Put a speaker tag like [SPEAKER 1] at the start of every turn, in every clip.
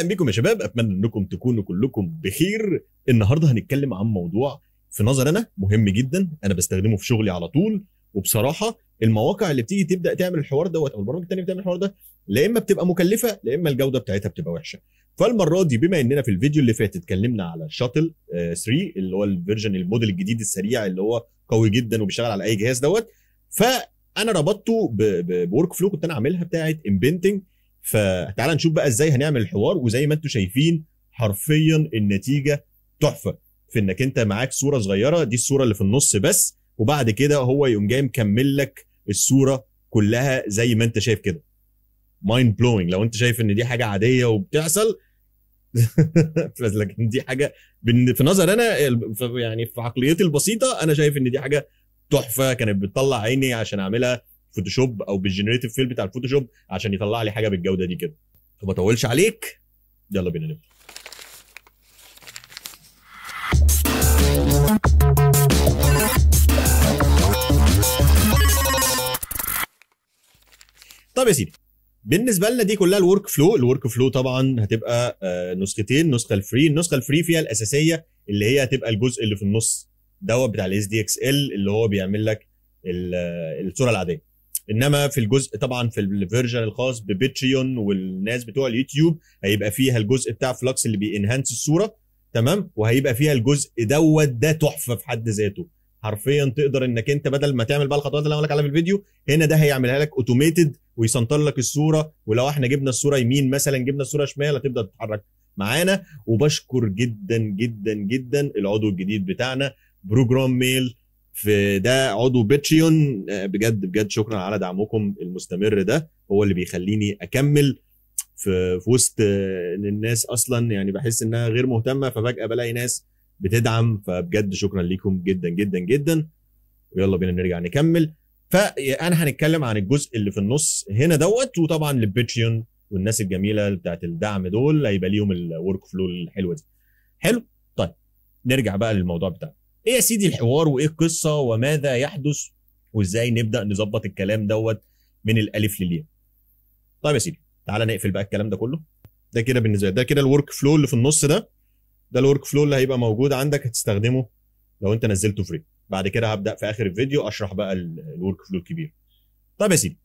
[SPEAKER 1] اهلا بكم يا شباب اتمنى انكم تكونوا كلكم بخير النهارده هنتكلم عن موضوع في نظر انا مهم جدا انا بستخدمه في شغلي على طول وبصراحه المواقع اللي بتيجي تبدا تعمل الحوار دوت او البرامج الثانيه بتعمل الحوار ده لا اما بتبقى مكلفه لا اما الجوده بتاعتها بتبقى وحشه فالمره دي بما اننا في الفيديو اللي فات اتكلمنا على شاتل آه، 3 اللي هو الفيرجن الموديل الجديد السريع اللي هو قوي جدا وبيشتغل على اي جهاز دوت فانا ربطته بورك فلو كنت انا عاملها بتاعت امبنتنج فتعال نشوف بقى ازاي هنعمل الحوار وزي ما انتم شايفين حرفيا النتيجه تحفه في انك انت معاك صوره صغيره دي الصوره اللي في النص بس وبعد كده هو يقوم جاي مكمل لك الصوره كلها زي ما انت شايف كده مايند بلوينج لو انت شايف ان دي حاجه عاديه وبتحصل لكن دي حاجه في نظر انا يعني في عقليتي البسيطه انا شايف ان دي حاجه تحفه كانت بتطلع عيني عشان اعملها فوتوشوب او بالجنريتيف فيل بتاع الفوتوشوب عشان يطلع لي حاجه بالجوده دي كده فما اطولش عليك يلا بينا نبدا طب يا سيدي بالنسبه لنا دي كلها الورك فلو الورك فلو طبعا هتبقى آه، نسختين نسخه الفري النسخه الفري فيها الاساسيه اللي هي هتبقى الجزء اللي في النص دوت بتاع الاس دي اكس ال اللي هو بيعمل لك آه، الصوره العاديه انما في الجزء طبعا في الفيرجن الخاص ببيتريون والناس بتوع اليوتيوب هيبقى فيها الجزء بتاع فلوكس اللي بينهانس الصوره تمام وهيبقى فيها الجزء دوت ده تحفه في حد ذاته حرفيا تقدر انك انت بدل ما تعمل بقى الخطوات اللي انا لك عليها في الفيديو هنا ده هيعملها لك اوتوميتد ويسنطر لك الصوره ولو احنا جبنا الصوره يمين مثلا جبنا الصوره شمال هتبدا تتحرك معانا وبشكر جدا جدا جدا العضو الجديد بتاعنا بروجرام ميل في ده عضو باتريون آه، بجد بجد شكرا على دعمكم المستمر ده هو اللي بيخليني اكمل في, في وسط آه، الناس اصلا يعني بحس انها غير مهتمه ففجاه بلاقي ناس بتدعم فبجد شكرا ليكم جدا جدا جدا ويلا بينا نرجع نكمل فانا هنتكلم عن الجزء اللي في النص هنا دوت وطبعا للباتريون والناس الجميله بتاعت الدعم دول هيبقى ليهم الورك فلو الحلوه دي حلو طيب نرجع بقى للموضوع بتاعنا ايه يا سيدي الحوار وايه القصه وماذا يحدث وازاي نبدا نظبط الكلام دوت من الالف للياء طيب يا سيدي تعالى نقفل بقى الكلام ده كله ده كده بالنسبه ده كده الورك فلو اللي في النص ده ده الورك فلو اللي هيبقى موجود عندك هتستخدمه لو انت نزلته فري بعد كده هبدا في اخر الفيديو اشرح بقى الورك فلو الكبير طيب يا سيدي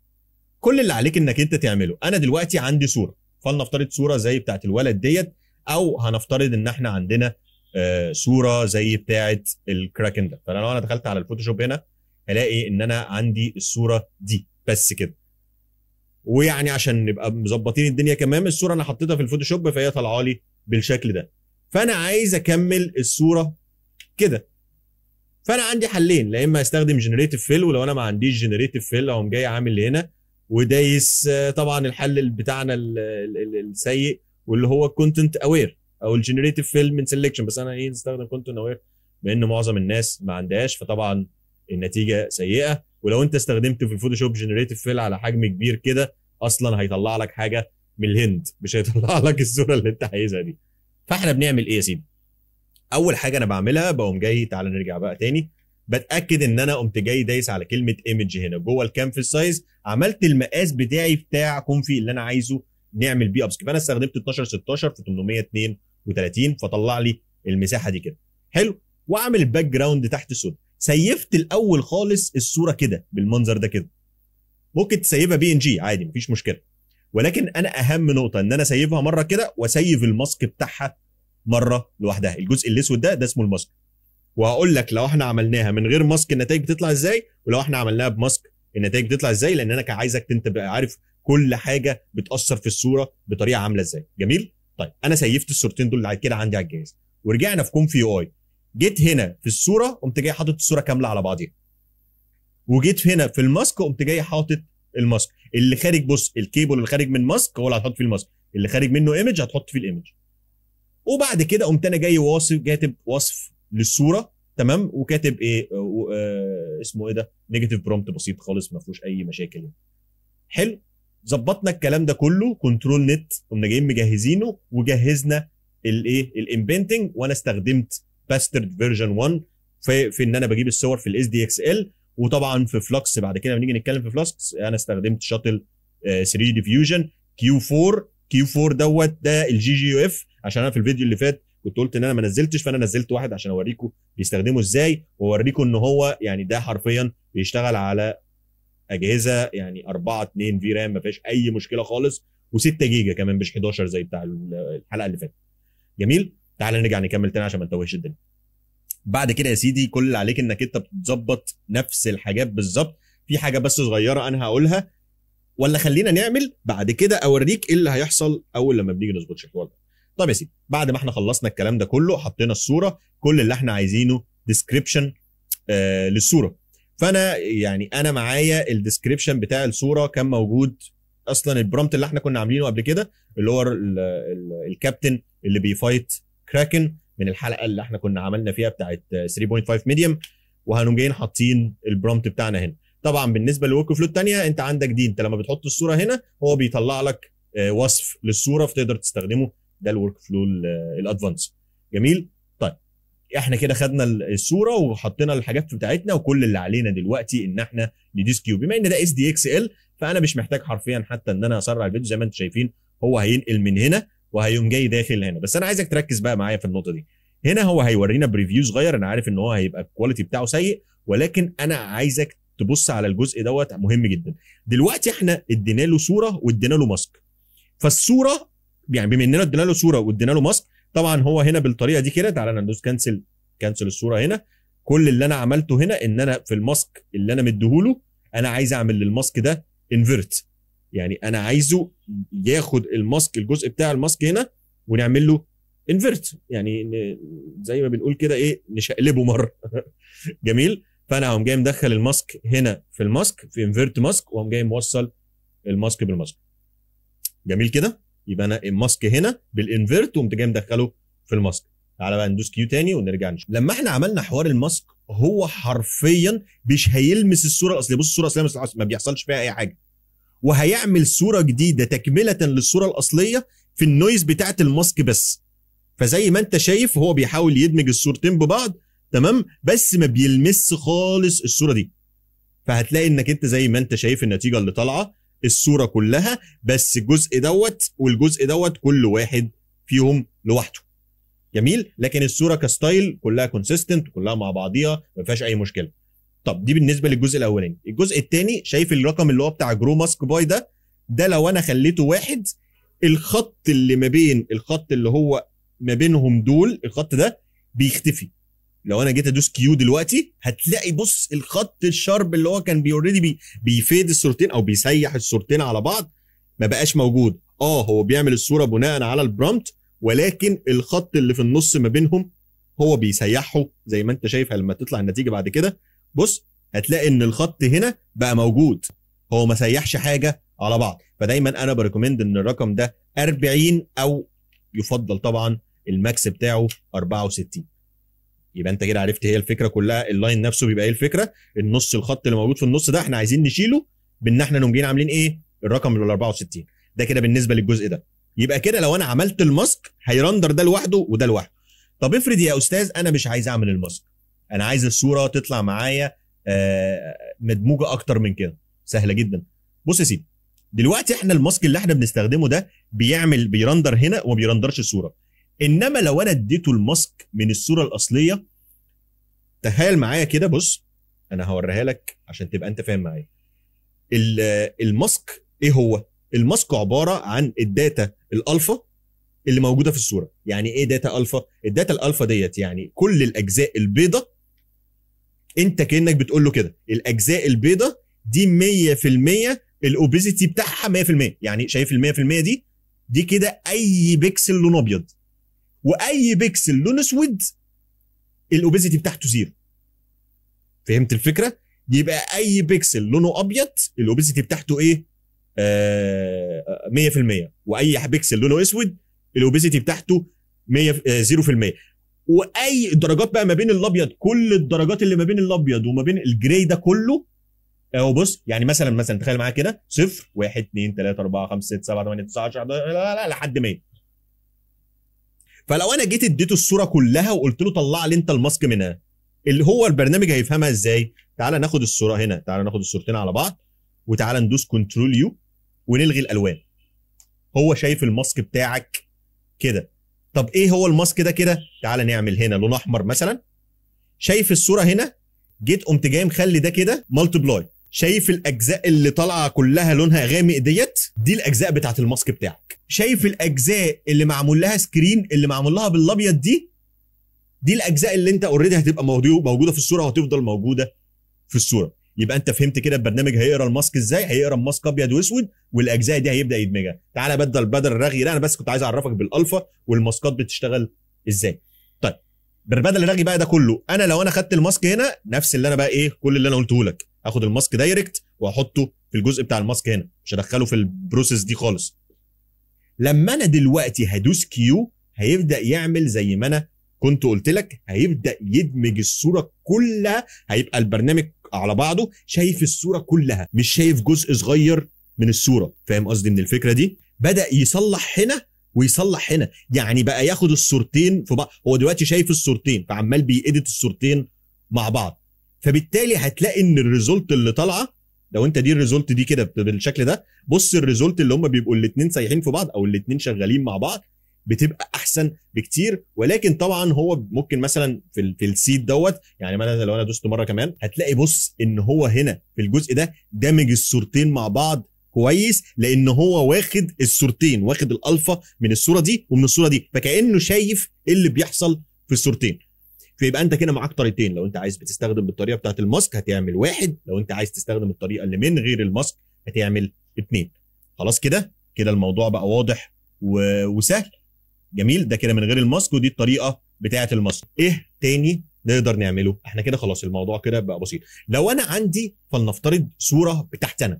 [SPEAKER 1] كل اللي عليك انك انت تعمله انا دلوقتي عندي صوره فلنفترض صوره زي بتاعت الولد ديت او هنفترض ان احنا عندنا آه، صوره زي بتاعه الكراكن ده فانا لو انا دخلت على الفوتوشوب هنا هلاقي ان انا عندي الصوره دي بس كده ويعني عشان نبقى مظبطين الدنيا كمان الصوره انا حطيتها في الفوتوشوب فهي طالعه لي بالشكل ده فانا عايز اكمل الصوره كده فانا عندي حلين لا اما استخدم جنريتيف فيل ولو انا ما عنديش جنريتيف فيل اقوم جاي عامل هنا ودايس آه، طبعا الحل بتاعنا السيء واللي هو كونتنت اوير او الجنريتيف فيلم من سيلكشن بس انا ايه نستخدم كنت نوير انه معظم الناس ما عندهاش فطبعا النتيجه سيئه ولو انت استخدمت في الفوتوشوب جنريتيف فيل على حجم كبير كده اصلا هيطلع لك حاجه من الهند مش هيطلع لك الصوره اللي انت عايزها دي فاحنا بنعمل ايه يا سيدي اول حاجه انا بعملها بقوم جاي تعالى نرجع بقى تاني بتاكد ان انا قمت جاي دايس على كلمه ايمج هنا جوه الكانفاس سايز عملت المقاس بتاعي بتاع كونفي اللي انا عايزه نعمل بيه ابسكيب انا استخدمت 12 16 في 802 و30 فطلع لي المساحه دي كده حلو واعمل الباك جراوند تحت الصوره سيفت الاول خالص الصوره كده بالمنظر ده كده ممكن تسيبها بي ان جي عادي مفيش مشكله ولكن انا اهم نقطه ان انا سيفها مره كده واسيف الماسك بتاعها مره لوحدها الجزء الاسود ده ده اسمه الماسك وهقول لك لو احنا عملناها من غير ماسك النتائج بتطلع ازاي ولو احنا عملناها بماسك النتائج بتطلع ازاي لان انا كان عايزك انت عارف كل حاجه بتاثر في الصوره بطريقه عامله ازاي جميل طيب انا سيفت الصورتين دول اللي كده عندي على الجهاز ورجعنا في كونفي اي جيت هنا في الصوره قمت جاي حاطط الصوره كامله على بعضيها وجيت هنا في الماسك قمت جاي حاطط الماسك اللي خارج بص الكيبل اللي خارج من ماسك هو اللي هتحط فيه الماسك اللي خارج منه ايمج هتحط فيه الايمج وبعد كده قمت انا جاي واصف كاتب وصف للصوره تمام وكاتب ايه آه, آه، اسمه ايه ده نيجاتيف برومت بسيط خالص ما فيهوش اي مشاكل يعني. حلو ظبطنا الكلام ده كله كنترول نت قمنا جايين مجهزينه وجهزنا الايه الامبنتنج وانا استخدمت باسترد فيرجن 1 في في ان انا بجيب الصور في الاس دي اكس ال وطبعا في فلوكس بعد كده بنيجي نتكلم في فلوكس انا استخدمت شاتل 3 ديفيوجن كيو 4 كيو 4 دوت ده الجي جي يو اف عشان انا في الفيديو اللي فات كنت قلت ان انا ما نزلتش فانا نزلت واحد عشان اوريكم بيستخدمه ازاي واوريكم ان هو يعني ده حرفيا بيشتغل على اجهزه يعني 4 2 في رام ما فيهاش اي مشكله خالص و6 جيجا كمان مش 11 زي بتاع الحلقه اللي فاتت جميل تعال نرجع نكمل تاني عشان ما نتوهش الدنيا بعد كده يا سيدي كل اللي عليك انك انت بتظبط نفس الحاجات بالظبط في حاجه بس صغيره انا هقولها ولا خلينا نعمل بعد كده اوريك ايه اللي هيحصل اول لما بنيجي نظبط الحوار ده طيب يا سيدي بعد ما احنا خلصنا الكلام ده كله حطينا الصوره كل اللي احنا عايزينه ديسكريبشن آه للصوره فانا يعني انا معايا الديسكريبشن بتاع الصوره كان موجود اصلا البرومت اللي احنا كنا عاملينه قبل كده اللي هو الكابتن اللي بيفايت كراكن من الحلقه اللي احنا كنا عملنا فيها بتاعه 3.5 ميديوم وهنقوم جايين حاطين البرومت بتاعنا هنا طبعا بالنسبه للورك فلو الثانيه انت عندك دي انت لما بتحط الصوره هنا هو بيطلع لك آه، وصف للصوره فتقدر تستخدمه ده الورك فلو الادفانس جميل احنا كده خدنا الصوره وحطينا الحاجات بتاعتنا وكل اللي علينا دلوقتي ان احنا نديس كيو بما ان ده اس دي اكس ال فانا مش محتاج حرفيا حتى ان انا اسرع الفيديو زي ما انتم شايفين هو هينقل من هنا وهيقوم جاي داخل هنا بس انا عايزك تركز بقى معايا في النقطه دي هنا هو هيورينا بريفيو صغير انا عارف ان هو هيبقى الكواليتي بتاعه سيء ولكن انا عايزك تبص على الجزء دوت مهم جدا دلوقتي احنا ادينا له صوره وادينا له ماسك فالصوره يعني بما اننا ادينا له صوره وادينا له ماسك طبعا هو هنا بالطريقه دي كده تعالى ندوس كنسل كنسل الصوره هنا كل اللي انا عملته هنا ان انا في الماسك اللي انا مديهوله انا عايز اعمل للماسك ده انفيرت يعني انا عايزه ياخد الماسك الجزء بتاع الماسك هنا ونعمل له انفيرت يعني زي ما بنقول كده ايه نشقلبه مره جميل فانا هقوم جاي مدخل الماسك هنا في الماسك في انفيرت ماسك وهقوم جاي موصل الماسك بالماسك جميل كده يبقى انا الماسك هنا بالانفيرت وقمت جاي مدخله في الماسك تعالى بقى ندوس كيو تاني ونرجع نشوف لما احنا عملنا حوار الماسك هو حرفيا مش هيلمس الصوره الاصليه بص الصوره الاصليه ما بيحصلش فيها اي حاجه وهيعمل صوره جديده تكمله للصوره الاصليه في النويز بتاعه الماسك بس فزي ما انت شايف هو بيحاول يدمج الصورتين ببعض تمام بس ما بيلمس خالص الصوره دي فهتلاقي انك انت زي ما انت شايف النتيجه اللي طالعه الصوره كلها بس الجزء دوت والجزء دوت كل واحد فيهم لوحده جميل لكن الصوره كستايل كلها كونسيستنت كلها مع بعضيها ما فيهاش اي مشكله طب دي بالنسبه للجزء الاولاني الجزء الثاني شايف الرقم اللي هو بتاع جرو ماسك باي ده ده لو انا خليته واحد الخط اللي ما بين الخط اللي هو ما بينهم دول الخط ده بيختفي لو انا جيت ادوس كيو دلوقتي هتلاقي بص الخط الشرب اللي هو كان بي اوريدي بي بيفيد الصورتين او بيسيح الصورتين على بعض ما بقاش موجود اه هو بيعمل الصوره بناء على البرومت ولكن الخط اللي في النص ما بينهم هو بيسيحه زي ما انت شايف لما تطلع النتيجه بعد كده بص هتلاقي ان الخط هنا بقى موجود هو ما سيحش حاجه على بعض فدايما انا بريكومند ان الرقم ده 40 او يفضل طبعا الماكس بتاعه 64 يبقى انت كده عرفت هي الفكره كلها اللاين نفسه بيبقى ايه الفكره النص الخط اللي موجود في النص ده احنا عايزين نشيله بان احنا نقوم جايين عاملين ايه الرقم ال 64 ده كده بالنسبه للجزء ده يبقى كده لو انا عملت الماسك هيرندر ده لوحده وده لوحده طب افرض يا استاذ انا مش عايز اعمل الماسك انا عايز الصوره تطلع معايا آه، مدموجه اكتر من كده سهله جدا بص يا سيدي دلوقتي احنا الماسك اللي احنا بنستخدمه ده بيعمل بيرندر هنا وما بيرندرش الصوره انما لو انا اديته الماسك من الصوره الاصليه تخيل معايا كده بص انا هوريها لك عشان تبقى انت فاهم معايا الماسك ايه هو الماسك عباره عن الداتا الالفا اللي موجوده في الصوره يعني ايه داتا الفا الداتا الالفا ديت يعني كل الاجزاء البيضاء انت كانك بتقول له كده الاجزاء البيضاء دي 100% الاوبيزيتي بتاعها 100% يعني شايف ال 100% دي دي كده اي بيكسل لون ابيض واي بيكسل لون اسود الاوبيزيتي بتاعته زيرو فهمت الفكره يبقى اي بيكسل لونه ابيض الاوبيزيتي بتاعته ايه آه، في 100% واي بيكسل لونه اسود الاوبيزيتي بتاعته 100 آه، المية واي درجات بقى ما بين الابيض كل الدرجات اللي ما بين الابيض وما بين الجراي ده كله اهو بص يعني مثلا مثلا تخيل معايا كده صفر 1 2 3 4 5 6 7 8 9 10 لحد 100 فلو انا جيت اديته الصوره كلها وقلت له طلع لي انت الماسك منها اللي هو البرنامج هيفهمها ازاي تعالى ناخد الصوره هنا تعالى ناخد الصورتين على بعض وتعالى ندوس كنترول يو ونلغي الالوان هو شايف الماسك بتاعك كده طب ايه هو الماسك ده كده تعالى نعمل هنا لون احمر مثلا شايف الصوره هنا جيت قمت جاي مخلي ده كده مالتبلاي شايف الاجزاء اللي طالعه كلها لونها غامق ديت دي الاجزاء بتاعه الماسك بتاعك شايف الاجزاء اللي معمول لها سكرين اللي معمول لها بالابيض دي دي الاجزاء اللي انت اوريدي هتبقى موجوده في الصوره وهتفضل موجوده في الصوره يبقى انت فهمت كده البرنامج هيقرا الماسك ازاي هيقرا الماسك ابيض واسود والاجزاء دي هيبدا يدمجها تعالى بدل بدل الرغي ده انا بس كنت عايز اعرفك بالالفا والماسكات بتشتغل ازاي طيب بدل الرغي بقى ده كله انا لو انا خدت الماسك هنا نفس اللي انا بقى ايه كل اللي انا قلته لك اخد الماسك دايركت واحطه في الجزء بتاع الماسك هنا مش هدخله في البروسيس دي خالص لما انا دلوقتي هدوس كيو هيبدا يعمل زي ما انا كنت قلت لك هيبدا يدمج الصوره كلها هيبقى البرنامج على بعضه شايف الصوره كلها مش شايف جزء صغير من الصوره فاهم قصدي من الفكره دي بدا يصلح هنا ويصلح هنا يعني بقى ياخد الصورتين في بعض هو دلوقتي شايف الصورتين فعمال بيأدت الصورتين مع بعض فبالتالي هتلاقي ان الريزولت اللي طالعه لو انت دي الريزولت دي كده بالشكل ده بص الريزولت اللي هم بيبقوا الاثنين سايحين في بعض او الاثنين شغالين مع بعض بتبقى احسن بكتير ولكن طبعا هو ممكن مثلا في في السيد دوت يعني مثلا لو انا دوست مره كمان هتلاقي بص ان هو هنا في الجزء ده دامج الصورتين مع بعض كويس لان هو واخد الصورتين واخد الالفا من الصوره دي ومن الصوره دي فكانه شايف إيه اللي بيحصل في الصورتين فيبقى انت كده معاك طريقتين لو انت عايز بتستخدم بالطريقه بتاعت الماسك هتعمل واحد لو انت عايز تستخدم الطريقه اللي من غير الماسك هتعمل اثنين خلاص كده كده الموضوع بقى واضح و... وسهل جميل ده كده من غير الماسك ودي الطريقه بتاعه الماسك ايه تاني نقدر نعمله احنا كده خلاص الموضوع كده بقى بسيط لو انا عندي فلنفترض صوره بتاعتي انا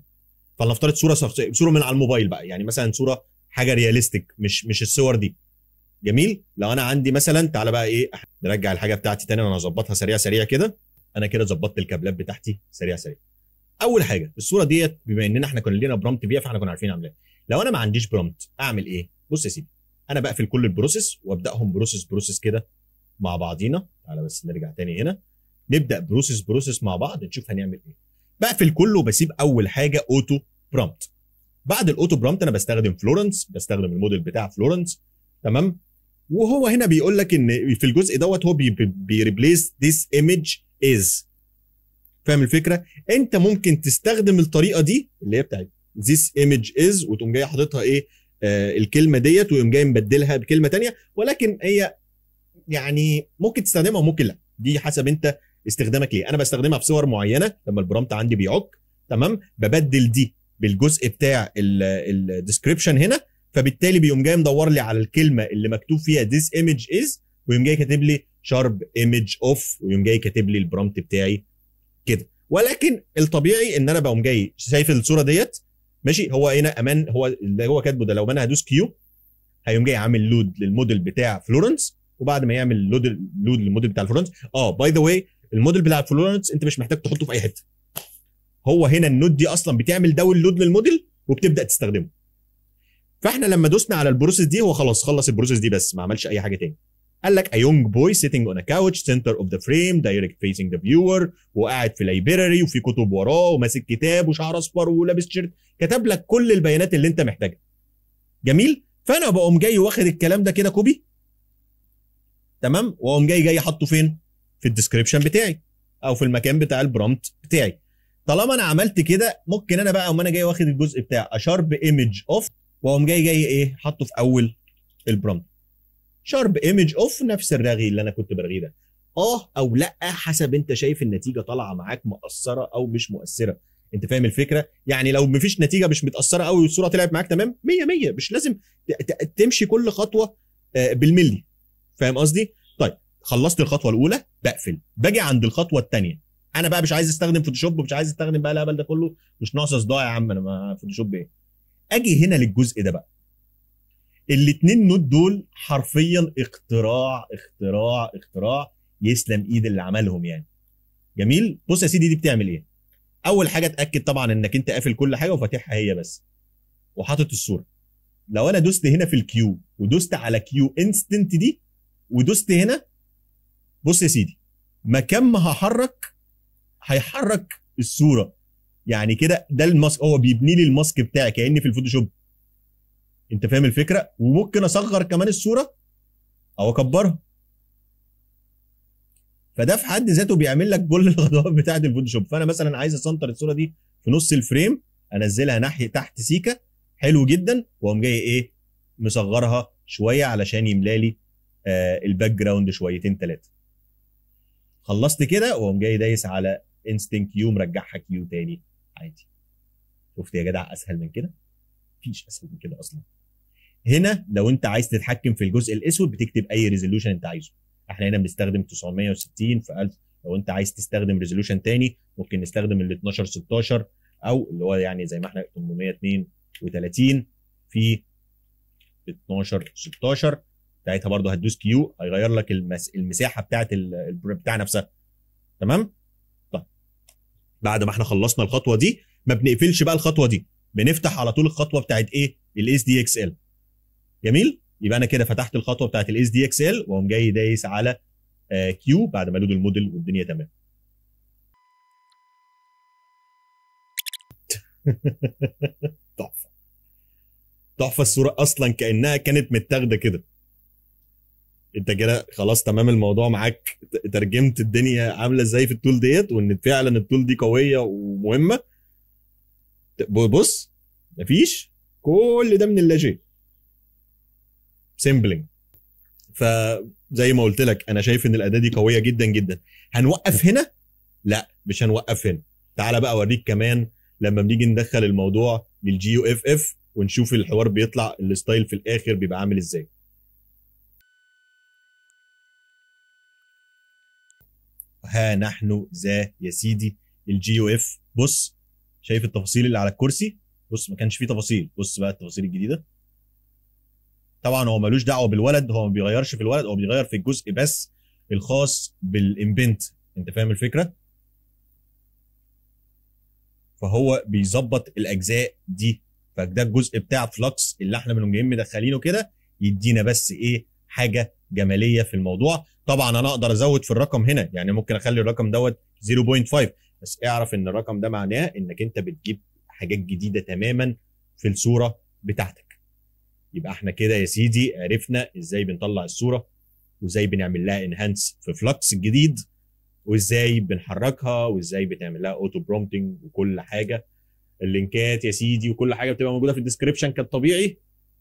[SPEAKER 1] فلنفترض صوره صوره من على الموبايل بقى يعني مثلا صوره حاجه رياليستيك مش مش الصور دي جميل لو انا عندي مثلا تعالى بقى ايه نرجع الحاجه بتاعتي تاني وانا هظبطها سريع سريع كده انا كده ظبطت الكابلات بتاعتي سريع سريع اول حاجه الصوره ديت بما اننا احنا كنا لينا برومت بيها فاحنا كنا عارفين نعملها إيه. لو انا ما عنديش برومت اعمل ايه بص يا سيدي انا بقفل كل البروسيس وابداهم بروسيس بروسيس كده مع بعضينا تعالى بس نرجع تاني هنا نبدا بروسيس بروسيس مع بعض نشوف هنعمل ايه بقفل كله وبسيب اول حاجه اوتو برومت بعد الاوتو برومت انا بستخدم فلورنس بستخدم الموديل بتاع فلورنس تمام وهو هنا بيقول لك ان في الجزء دوت هو بيريبليس ذيس ايمج از فاهم الفكره انت ممكن تستخدم الطريقه دي اللي هي بتاعت ذيس ايمج از وتقوم جاي حاططها ايه آه الكلمه ديت ويقوم جاي مبدلها بكلمه تانية ولكن هي يعني ممكن تستخدمها وممكن لا دي حسب انت استخدامك ليه انا بستخدمها في صور معينه لما البرومت عندي بيعك تمام ببدل دي بالجزء بتاع الديسكريبشن هنا فبالتالي بيقوم جاي مدور لي على الكلمه اللي مكتوب فيها this image is ويقوم جاي كاتب لي شارب ايمج اوف ويقوم جاي كاتب لي البرومبت بتاعي كده ولكن الطبيعي ان انا بقوم جاي شايف الصوره ديت ماشي هو هنا امان هو اللي هو كاتبه ده لو انا هدوس كيو هيقوم جاي عامل لود للموديل بتاع فلورنس وبعد ما يعمل لود لود للموديل بتاع فلورنس اه باي ذا واي الموديل بتاع فلورنس انت مش محتاج تحطه في اي حته هو هنا النود دي اصلا بتعمل داون لود للموديل وبتبدا تستخدمه فاحنا لما دوسنا على البروسيس دي هو خلاص خلص البروسيس دي بس ما عملش اي حاجه تاني قال لك a young boy sitting on a couch center of the frame direct facing the viewer وقاعد في لايبراري وفي كتب وراه وماسك كتاب وشعر اصفر ولابس شيرت كتب لك كل البيانات اللي انت محتاجها جميل فانا بقوم جاي واخد الكلام ده كده كوبي تمام واقوم جاي جاي حاطه فين في الديسكريبشن بتاعي او في المكان بتاع البرومت بتاعي طالما انا عملت كده ممكن انا بقى اقوم انا جاي واخد الجزء بتاع اشارب ايمج اوف وقوم جاي جاي ايه حاطه في اول البرومبت شارب ايمج اوف نفس الرغي اللي انا كنت برغيه ده اه او لا حسب انت شايف النتيجه طالعه معاك مؤثره او مش مؤثره انت فاهم الفكره يعني لو مفيش نتيجه مش متاثره قوي والصوره طلعت معاك تمام 100 100 مش لازم تمشي كل خطوه آه، بالملي فاهم قصدي طيب خلصت الخطوه الاولى بقفل باجي عند الخطوه الثانيه انا بقى مش عايز استخدم فوتوشوب ومش عايز استخدم بقى الهبل ده كله مش ناقص صداع يا عم انا ما فوتوشوب ايه اجي هنا للجزء ده بقى الاثنين نوت دول حرفيا اختراع اختراع اختراع يسلم ايد اللي عملهم يعني جميل بص يا سيدي دي بتعمل ايه اول حاجه اتاكد طبعا انك انت قافل كل حاجه وفاتحها هي بس وحاطط الصوره لو انا دوست هنا في الكيو ودوست على كيو انستنت دي ودوست هنا بص يا سيدي مكان ما هحرك هيحرك الصوره يعني كده ده الماسك هو بيبني لي الماسك بتاعي كاني في الفوتوشوب انت فاهم الفكره وممكن اصغر كمان الصوره او اكبرها فده في حد ذاته بيعمل لك كل الادوات بتاعه الفوتوشوب فانا مثلا عايز اسنتر الصوره دي في نص الفريم انزلها ناحيه تحت سيكه حلو جدا واقوم جاي ايه مصغرها شويه علشان يملالي آه الباك جراوند شويتين ثلاثه خلصت كده واقوم جاي دايس على انستنكت كيو مرجعها كيو تاني عادي شفت يا جدع اسهل من كده مفيش اسهل من كده اصلا هنا لو انت عايز تتحكم في الجزء الاسود بتكتب اي ريزوليوشن انت عايزه احنا هنا بنستخدم 960 في 1000 لو انت عايز تستخدم ريزوليوشن تاني ممكن نستخدم ال 12 16 او اللي هو يعني زي ما احنا 832 في 12 16 ساعتها برضه هتدوس كيو هيغير لك المساحه بتاعت بتاع نفسها تمام بعد ما احنا خلصنا الخطوه دي ما بنقفلش بقى الخطوه دي بنفتح على طول الخطوه بتاعت ايه الاس دي اكس ال جميل يبقى انا كده فتحت الخطوه بتاعت الاس دي اكس ال واقوم جاي دايس على كيو آه، بعد ما لود الموديل والدنيا تمام تحفه تحفه الصوره اصلا كانها كانت متاخده كده انت كده خلاص تمام الموضوع معاك ترجمت الدنيا عامله ازاي في التول ديت وان فعلا التول دي قويه ومهمه بص مفيش كل ده من اللاجئ سيمبلنج فزي ما قلت لك انا شايف ان الاداه دي قويه جدا جدا هنوقف هنا لا مش هنوقف هنا تعالى بقى اوريك كمان لما بنيجي ندخل الموضوع للجي يو اف اف ونشوف الحوار بيطلع الستايل في الاخر بيبقى عامل ازاي ها نحن ذا يا سيدي الجي يو اف بص شايف التفاصيل اللي على الكرسي بص ما كانش فيه تفاصيل بص بقى التفاصيل الجديده طبعا هو ملوش دعوه بالولد هو ما بيغيرش في الولد هو بيغير في الجزء بس الخاص بالامبنت انت فاهم الفكره فهو بيظبط الاجزاء دي فده الجزء بتاع فلكس اللي احنا بنقوم جايين مدخلينه كده يدينا بس ايه حاجه جماليه في الموضوع طبعا انا اقدر ازود في الرقم هنا يعني ممكن اخلي الرقم دوت 0.5 بس اعرف ان الرقم ده معناه انك انت بتجيب حاجات جديده تماما في الصوره بتاعتك يبقى احنا كده يا سيدي عرفنا ازاي بنطلع الصوره وازاي بنعمل لها انهانس في فلكس الجديد وازاي بنحركها وازاي بتعمل لها اوتو برومتنج وكل حاجه اللينكات يا سيدي وكل حاجه بتبقى موجوده في الديسكربشن كالطبيعي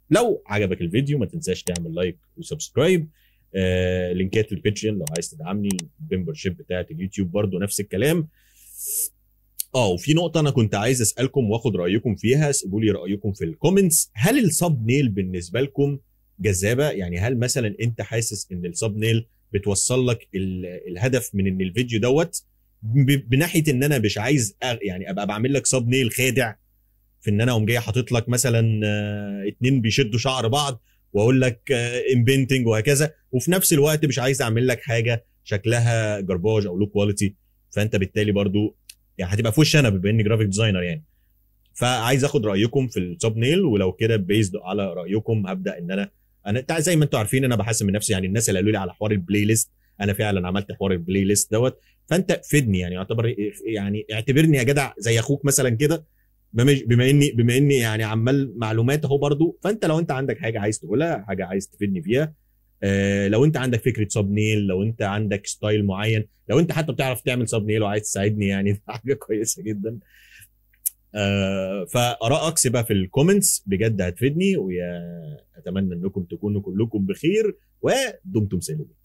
[SPEAKER 1] لو عجبك الفيديو ما تنساش تعمل لايك وسبسكرايب آه لينكات الباتريون لو عايز تدعمني شيب بتاعت اليوتيوب برضو نفس الكلام اه وفي نقطه انا كنت عايز اسالكم واخد رايكم فيها سيبوا لي رايكم في الكومنتس هل الصب نيل بالنسبه لكم جذابه يعني هل مثلا انت حاسس ان الصب نيل بتوصل لك الهدف من ان الفيديو دوت بناحيه ان انا مش عايز يعني ابقى بعمل لك سب نيل خادع في ان انا اقوم جاي حاطط لك مثلا آه، اتنين بيشدوا شعر بعض واقول لك امبنتنج وهكذا وفي نفس الوقت مش عايز اعمل لك حاجه شكلها جرباج او لو كواليتي فانت بالتالي برضو يعني هتبقى في وش انا بما اني جرافيك ديزاينر يعني فعايز اخد رايكم في التوب نيل ولو كده بيزد على رايكم هبدا ان انا انا زي ما انتم عارفين انا بحسن من نفسي يعني الناس اللي قالوا لي على حوار البلاي ليست انا فعلا عملت حوار البلاي ليست دوت فانت فدني يعني يعتبر يعني اعتبرني يا جدع زي اخوك مثلا كده بما اني بما اني يعني عمال معلومات اهو برضو فانت لو انت عندك حاجه عايز تقولها حاجه عايز تفيدني فيها آه لو انت عندك فكره سب نيل لو انت عندك ستايل معين لو انت حتى بتعرف تعمل سب نيل وعايز تساعدني يعني حاجه كويسه جدا آه فارائك سيبها في الكومنتس بجد هتفيدني واتمنى انكم تكونوا كلكم بخير ودمتم سالمين